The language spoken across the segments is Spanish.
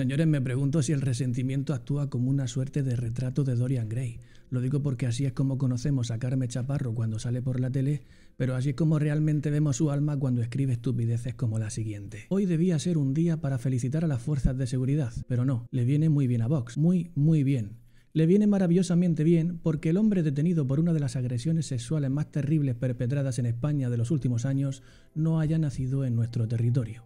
Señores, me pregunto si el resentimiento actúa como una suerte de retrato de Dorian Gray. Lo digo porque así es como conocemos a Carmen Chaparro cuando sale por la tele, pero así es como realmente vemos su alma cuando escribe estupideces como la siguiente. Hoy debía ser un día para felicitar a las fuerzas de seguridad, pero no, le viene muy bien a Vox, muy, muy bien. Le viene maravillosamente bien porque el hombre detenido por una de las agresiones sexuales más terribles perpetradas en España de los últimos años no haya nacido en nuestro territorio.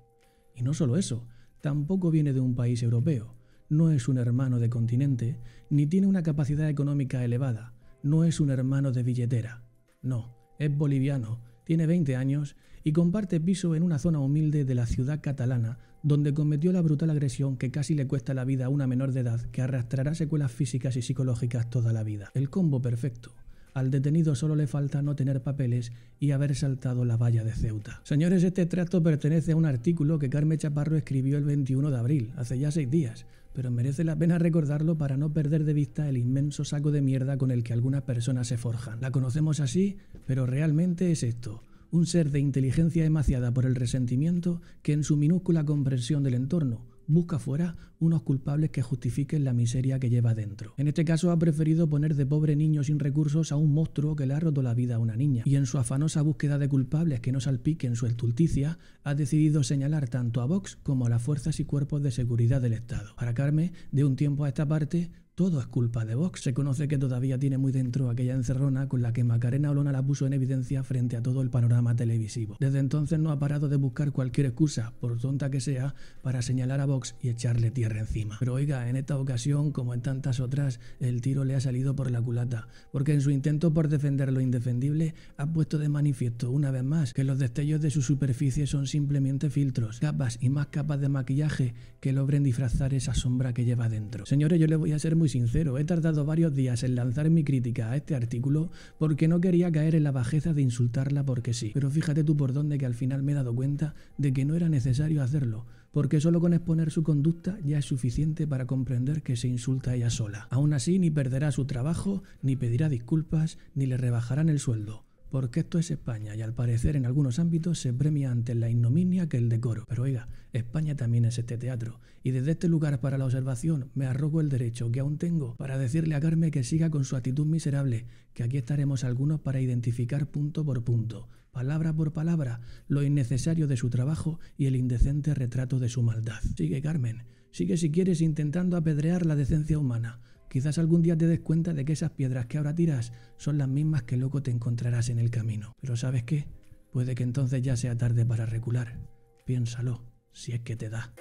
Y no solo eso, tampoco viene de un país europeo, no es un hermano de continente, ni tiene una capacidad económica elevada, no es un hermano de billetera. No, es boliviano, tiene 20 años y comparte piso en una zona humilde de la ciudad catalana, donde cometió la brutal agresión que casi le cuesta la vida a una menor de edad que arrastrará secuelas físicas y psicológicas toda la vida. El combo perfecto. Al detenido solo le falta no tener papeles y haber saltado la valla de Ceuta. Señores, este trato pertenece a un artículo que Carmen Chaparro escribió el 21 de abril, hace ya seis días, pero merece la pena recordarlo para no perder de vista el inmenso saco de mierda con el que algunas personas se forjan. La conocemos así, pero realmente es esto un ser de inteligencia emaciada por el resentimiento que en su minúscula comprensión del entorno busca fuera unos culpables que justifiquen la miseria que lleva dentro. En este caso ha preferido poner de pobre niño sin recursos a un monstruo que le ha roto la vida a una niña, y en su afanosa búsqueda de culpables que no salpiquen su estulticia, ha decidido señalar tanto a Vox como a las fuerzas y cuerpos de seguridad del Estado. Para Carmen, de un tiempo a esta parte, todo es culpa de Vox. Se conoce que todavía tiene muy dentro aquella encerrona con la que Macarena Olona la puso en evidencia frente a todo el panorama televisivo. Desde entonces no ha parado de buscar cualquier excusa, por tonta que sea, para señalar a Vox y echarle tierra encima. Pero oiga, en esta ocasión, como en tantas otras, el tiro le ha salido por la culata, porque en su intento por defender lo indefendible ha puesto de manifiesto una vez más que los destellos de su superficie son simplemente filtros, capas y más capas de maquillaje que logren disfrazar esa sombra que lleva dentro. Señores, yo le voy a ser muy sincero, he tardado varios días en lanzar mi crítica a este artículo porque no quería caer en la bajeza de insultarla porque sí. Pero fíjate tú por dónde que al final me he dado cuenta de que no era necesario hacerlo, porque solo con exponer su conducta ya es suficiente para comprender que se insulta ella sola. Aún así, ni perderá su trabajo, ni pedirá disculpas, ni le rebajarán el sueldo porque esto es España y al parecer en algunos ámbitos se premia antes la ignominia que el decoro. Pero oiga, España también es este teatro y desde este lugar para la observación me arrogo el derecho que aún tengo para decirle a Carmen que siga con su actitud miserable, que aquí estaremos algunos para identificar punto por punto, palabra por palabra, lo innecesario de su trabajo y el indecente retrato de su maldad. Sigue Carmen, sigue si quieres intentando apedrear la decencia humana. Quizás algún día te des cuenta de que esas piedras que ahora tiras son las mismas que luego te encontrarás en el camino. Pero ¿sabes qué? Puede que entonces ya sea tarde para recular. Piénsalo, si es que te da.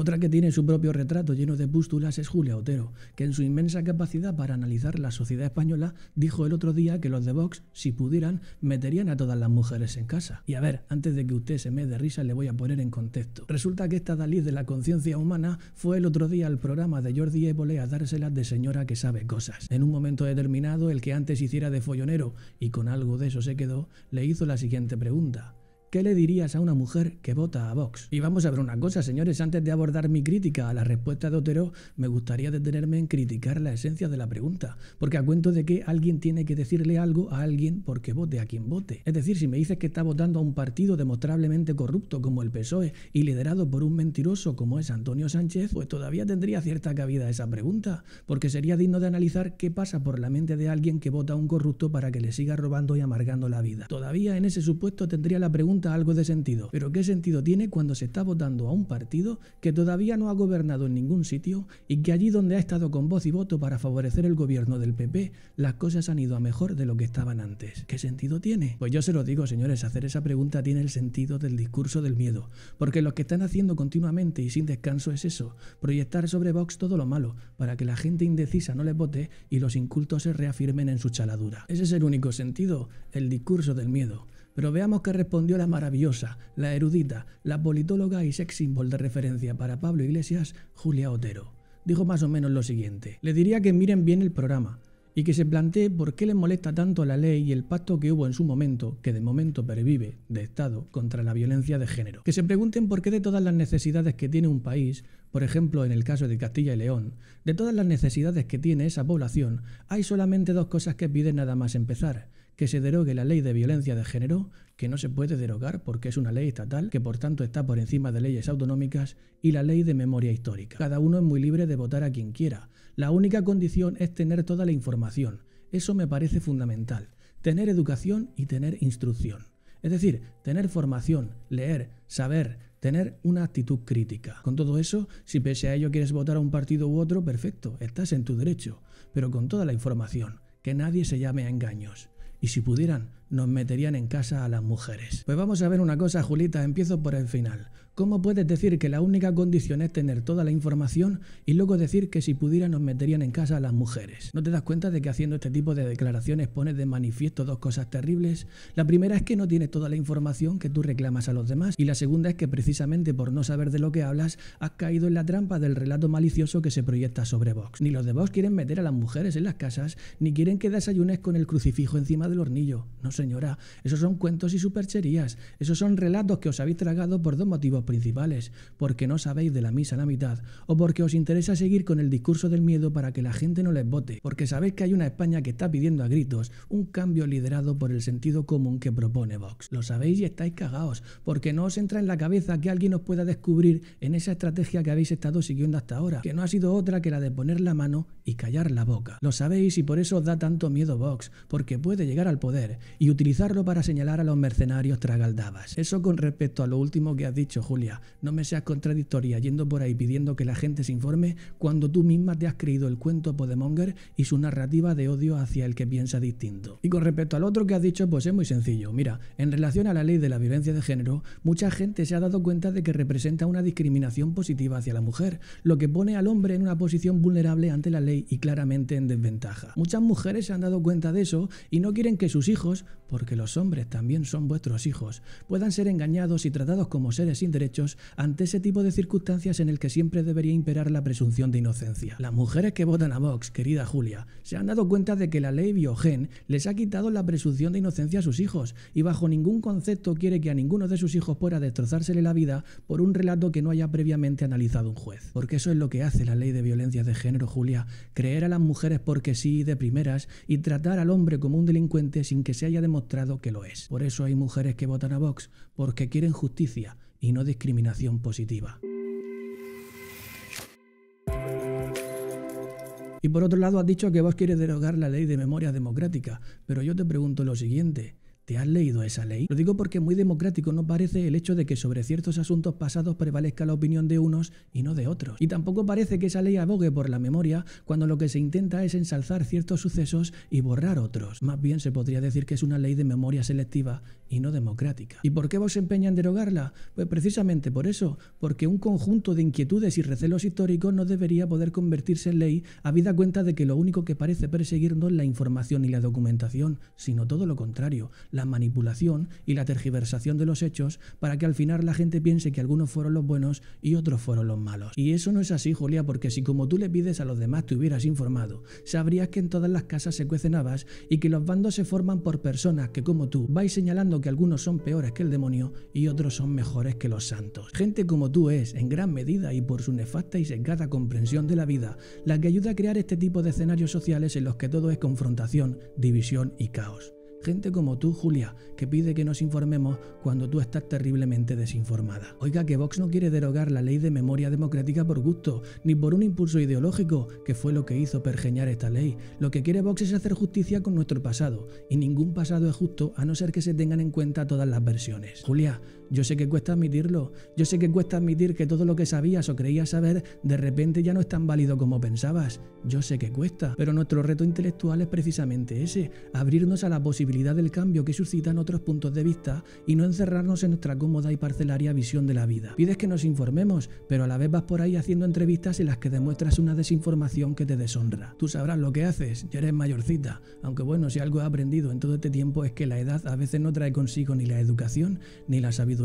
Otra que tiene su propio retrato lleno de pústulas es Julia Otero, que en su inmensa capacidad para analizar la sociedad española dijo el otro día que los de Vox, si pudieran, meterían a todas las mujeres en casa. Y a ver, antes de que usted se me dé risa, le voy a poner en contexto. Resulta que esta Dalí de la conciencia humana fue el otro día al programa de Jordi Évole a dárselas de señora que sabe cosas. En un momento determinado, el que antes hiciera de follonero y con algo de eso se quedó, le hizo la siguiente pregunta. ¿Qué le dirías a una mujer que vota a Vox? Y vamos a ver una cosa, señores, antes de abordar mi crítica a la respuesta de Otero, me gustaría detenerme en criticar la esencia de la pregunta, porque a cuento de que alguien tiene que decirle algo a alguien porque vote a quien vote. Es decir, si me dices que está votando a un partido demostrablemente corrupto como el PSOE y liderado por un mentiroso como es Antonio Sánchez, pues todavía tendría cierta cabida esa pregunta, porque sería digno de analizar qué pasa por la mente de alguien que vota a un corrupto para que le siga robando y amargando la vida. Todavía en ese supuesto tendría la pregunta algo de sentido, pero ¿qué sentido tiene cuando se está votando a un partido que todavía no ha gobernado en ningún sitio y que allí donde ha estado con voz y voto para favorecer el gobierno del PP, las cosas han ido a mejor de lo que estaban antes? ¿Qué sentido tiene? Pues yo se lo digo, señores, hacer esa pregunta tiene el sentido del discurso del miedo, porque lo que están haciendo continuamente y sin descanso es eso, proyectar sobre Vox todo lo malo, para que la gente indecisa no les vote y los incultos se reafirmen en su chaladura. Ese es el único sentido, el discurso del miedo. Pero veamos qué respondió la maravillosa, la erudita, la politóloga y sex symbol de referencia para Pablo Iglesias, Julia Otero. Dijo más o menos lo siguiente. Le diría que miren bien el programa y que se plantee por qué le molesta tanto la ley y el pacto que hubo en su momento, que de momento pervive, de Estado contra la violencia de género. Que se pregunten por qué de todas las necesidades que tiene un país, por ejemplo en el caso de Castilla y León, de todas las necesidades que tiene esa población, hay solamente dos cosas que piden nada más empezar que se derogue la ley de violencia de género, que no se puede derogar porque es una ley estatal, que por tanto está por encima de leyes autonómicas, y la ley de memoria histórica. Cada uno es muy libre de votar a quien quiera. La única condición es tener toda la información. Eso me parece fundamental. Tener educación y tener instrucción. Es decir, tener formación, leer, saber, tener una actitud crítica. Con todo eso, si pese a ello quieres votar a un partido u otro, perfecto, estás en tu derecho, pero con toda la información, que nadie se llame a engaños y si pudieran, nos meterían en casa a las mujeres. Pues vamos a ver una cosa, Julita, empiezo por el final. ¿Cómo puedes decir que la única condición es tener toda la información y luego decir que si pudiera nos meterían en casa a las mujeres? ¿No te das cuenta de que haciendo este tipo de declaraciones pones de manifiesto dos cosas terribles? La primera es que no tienes toda la información que tú reclamas a los demás y la segunda es que precisamente por no saber de lo que hablas has caído en la trampa del relato malicioso que se proyecta sobre Vox. Ni los de Vox quieren meter a las mujeres en las casas ni quieren que desayunes con el crucifijo encima del hornillo. No señora, esos son cuentos y supercherías, esos son relatos que os habéis tragado por dos motivos principales, porque no sabéis de la misa a la mitad, o porque os interesa seguir con el discurso del miedo para que la gente no les vote, porque sabéis que hay una España que está pidiendo a gritos un cambio liderado por el sentido común que propone Vox. Lo sabéis y estáis cagados, porque no os entra en la cabeza que alguien os pueda descubrir en esa estrategia que habéis estado siguiendo hasta ahora, que no ha sido otra que la de poner la mano y callar la boca. Lo sabéis y por eso os da tanto miedo Vox, porque puede llegar al poder y utilizarlo para señalar a los mercenarios tragaldabas. Eso con respecto a lo último que has dicho, Julia, no me seas contradictoria yendo por ahí pidiendo que la gente se informe cuando tú misma te has creído el cuento Podemonger y su narrativa de odio hacia el que piensa distinto. Y con respecto al otro que has dicho, pues es muy sencillo. Mira, en relación a la ley de la violencia de género, mucha gente se ha dado cuenta de que representa una discriminación positiva hacia la mujer, lo que pone al hombre en una posición vulnerable ante la ley y claramente en desventaja. Muchas mujeres se han dado cuenta de eso y no quieren que sus hijos, porque los hombres también son vuestros hijos, puedan ser engañados y tratados como seres inteligentes ante ese tipo de circunstancias en el que siempre debería imperar la presunción de inocencia. Las mujeres que votan a Vox, querida Julia, se han dado cuenta de que la ley Biogen les ha quitado la presunción de inocencia a sus hijos y bajo ningún concepto quiere que a ninguno de sus hijos pueda destrozársele la vida por un relato que no haya previamente analizado un juez. Porque eso es lo que hace la ley de violencia de género, Julia, creer a las mujeres porque sí de primeras y tratar al hombre como un delincuente sin que se haya demostrado que lo es. Por eso hay mujeres que votan a Vox, porque quieren justicia y no discriminación positiva. Y por otro lado, has dicho que vos quieres derogar la ley de memoria democrática, pero yo te pregunto lo siguiente. ¿Te has leído esa ley? Lo digo porque muy democrático no parece el hecho de que sobre ciertos asuntos pasados prevalezca la opinión de unos y no de otros. Y tampoco parece que esa ley abogue por la memoria cuando lo que se intenta es ensalzar ciertos sucesos y borrar otros. Más bien se podría decir que es una ley de memoria selectiva y no democrática. ¿Y por qué vos empeña en derogarla? Pues precisamente por eso, porque un conjunto de inquietudes y recelos históricos no debería poder convertirse en ley, habida cuenta de que lo único que parece perseguir no es la información y la documentación, sino todo lo contrario, la manipulación y la tergiversación de los hechos para que al final la gente piense que algunos fueron los buenos y otros fueron los malos. Y eso no es así, Julia, porque si como tú le pides a los demás te hubieras informado, sabrías que en todas las casas se cuecen habas y que los bandos se forman por personas que como tú vais señalando que algunos son peores que el demonio y otros son mejores que los santos. Gente como tú es, en gran medida y por su nefasta y sesgada comprensión de la vida, la que ayuda a crear este tipo de escenarios sociales en los que todo es confrontación, división y caos. Gente como tú, Julia, que pide que nos informemos cuando tú estás terriblemente desinformada. Oiga, que Vox no quiere derogar la ley de memoria democrática por gusto, ni por un impulso ideológico, que fue lo que hizo pergeñar esta ley. Lo que quiere Vox es hacer justicia con nuestro pasado, y ningún pasado es justo a no ser que se tengan en cuenta todas las versiones. Julia, yo sé que cuesta admitirlo, yo sé que cuesta admitir que todo lo que sabías o creías saber de repente ya no es tan válido como pensabas, yo sé que cuesta, pero nuestro reto intelectual es precisamente ese, abrirnos a la posibilidad del cambio que suscitan otros puntos de vista y no encerrarnos en nuestra cómoda y parcelaria visión de la vida. Pides que nos informemos, pero a la vez vas por ahí haciendo entrevistas en las que demuestras una desinformación que te deshonra. Tú sabrás lo que haces, ya eres mayorcita, aunque bueno, si algo he aprendido en todo este tiempo es que la edad a veces no trae consigo ni la educación ni la sabiduría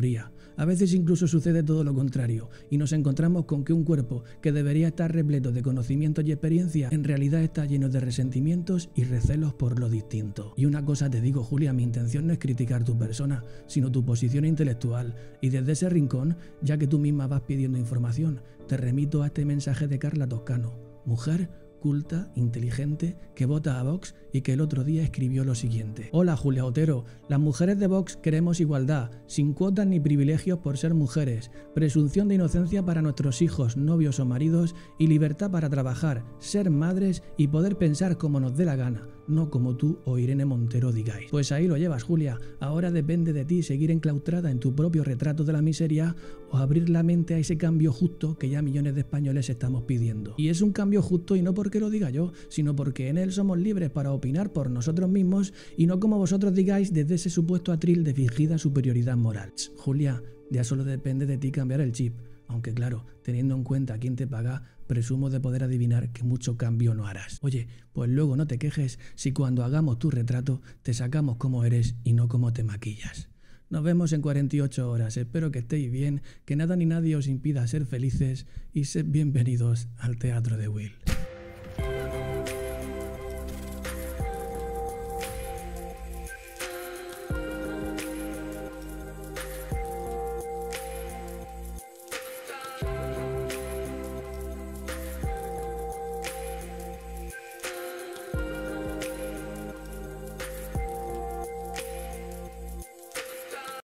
a veces incluso sucede todo lo contrario, y nos encontramos con que un cuerpo que debería estar repleto de conocimientos y experiencia, en realidad está lleno de resentimientos y recelos por lo distinto. Y una cosa te digo, Julia, mi intención no es criticar tu persona, sino tu posición intelectual, y desde ese rincón, ya que tú misma vas pidiendo información, te remito a este mensaje de Carla Toscano. Mujer, culta, inteligente, que vota a Vox y que el otro día escribió lo siguiente. Hola Julia Otero, las mujeres de Vox queremos igualdad, sin cuotas ni privilegios por ser mujeres, presunción de inocencia para nuestros hijos, novios o maridos y libertad para trabajar, ser madres y poder pensar como nos dé la gana no como tú o Irene Montero digáis. Pues ahí lo llevas, Julia. Ahora depende de ti seguir enclaustrada en tu propio retrato de la miseria o abrir la mente a ese cambio justo que ya millones de españoles estamos pidiendo. Y es un cambio justo y no porque lo diga yo, sino porque en él somos libres para opinar por nosotros mismos y no como vosotros digáis desde ese supuesto atril de fingida superioridad moral. Julia, ya solo depende de ti cambiar el chip aunque claro, teniendo en cuenta quién te paga, presumo de poder adivinar que mucho cambio no harás. Oye, pues luego no te quejes si cuando hagamos tu retrato te sacamos como eres y no como te maquillas. Nos vemos en 48 horas, espero que estéis bien, que nada ni nadie os impida ser felices y sed bienvenidos al Teatro de Will.